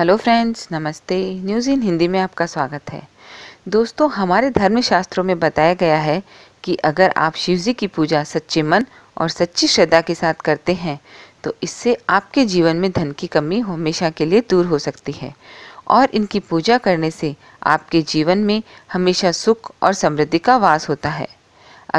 hello friends नमस्ते news in Hindi में आपका स्वागत है दोस्तों हमारे धर्म शास्त्रों में बताया गया है कि अगर आप शिव जी की पूजा सच्चे मन और सच्ची श्रद्धा के साथ करते हैं तो इससे आपके जीवन में धन की कमी हमेशा के लिए दूर हो सकती है और इनकी पूजा करने से आपके जीवन में हमेशा सुख और समृद्धि का वास होता है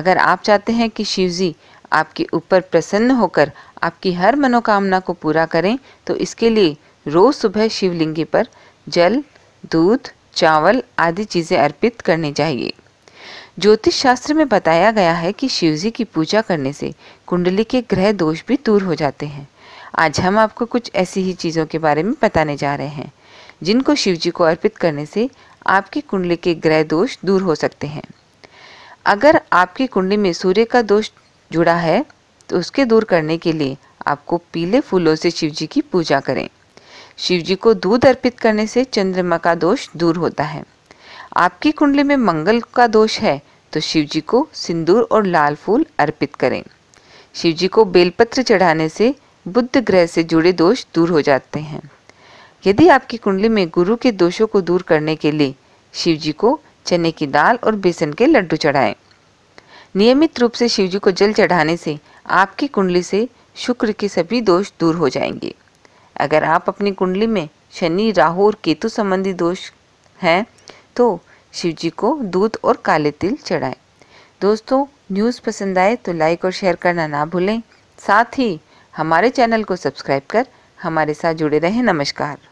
अगर आप चाहते हैं कि शिव जी आपके ऊपर प्रसन्न होकर आपकी हर मनोकामना को पूरा करें तो इसके लिए रोज़ सुबह शिवलिंगी पर जल दूध चावल आदि चीज़ें अर्पित करनी चाहिए ज्योतिष शास्त्र में बताया गया है कि शिवजी की पूजा करने से कुंडली के ग्रह दोष भी दूर हो जाते हैं आज हम आपको कुछ ऐसी ही चीज़ों के बारे में बताने जा रहे हैं जिनको शिवजी को अर्पित करने से आपकी कुंडली के ग्रह दोष दूर हो सकते हैं अगर आपकी कुंडली में सूर्य का दोष जुड़ा है तो उसके दूर करने के लिए आपको पीले फूलों से शिवजी की पूजा करें शिव जी को दूध अर्पित करने से चंद्रमा का दोष दूर होता है आपकी कुंडली में मंगल का दोष है तो शिव जी को सिंदूर और लाल फूल अर्पित करें शिव जी को बेलपत्र चढ़ाने से बुद्ध ग्रह से जुड़े दोष दूर हो जाते हैं यदि आपकी कुंडली में गुरु के दोषों को दूर करने के लिए शिव जी को चने की दाल और बेसन के लड्डू चढ़ाएं नियमित रूप से शिवजी को जल चढ़ाने से आपकी कुंडली से शुक्र के सभी दोष दूर हो जाएंगे अगर आप अपनी कुंडली में शनि राहु और केतु संबंधी दोष हैं तो शिव जी को दूध और काले तिल चढ़ाएं दोस्तों न्यूज़ पसंद आए तो लाइक और शेयर करना ना भूलें साथ ही हमारे चैनल को सब्सक्राइब कर हमारे साथ जुड़े रहें नमस्कार